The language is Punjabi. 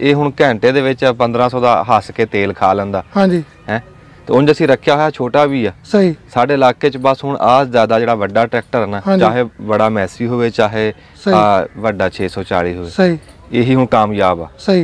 ਇਹ ਹੁਣ ਘੰਟੇ ਦੇ ਵਿੱਚ 1500 ਦਾ ਹੱਸ ਕੇ ਤੇਲ ਖਾ ਲੈਂਦਾ ਹਾਂਜੀ ਹੈ ਤੇ ਉਂਝ ਅਸੀਂ ਰੱਖਿਆ ਹੋਇਆ ਛੋਟਾ ਵੀ ਆ ਸਹੀ ਸਾਡੇ ਇਲਾਕੇ 'ਚ ਬਸ ਹੁਣ ਆ ਜ਼ਿਆਦਾ ਜਿਹੜਾ ਵੱਡਾ ਟਰੈਕਟਰ ਨਾ ਚਾਹੇ ਬੜਾ ਮੈਸੀ ਹੋਵੇ ਚਾਹੇ ਵੱਡਾ 640 ਹੋਵੇ ਸਹੀ ਇਹੀ ਹੁਣ ਕਾਮਯਾਬ ਆ ਸਹੀ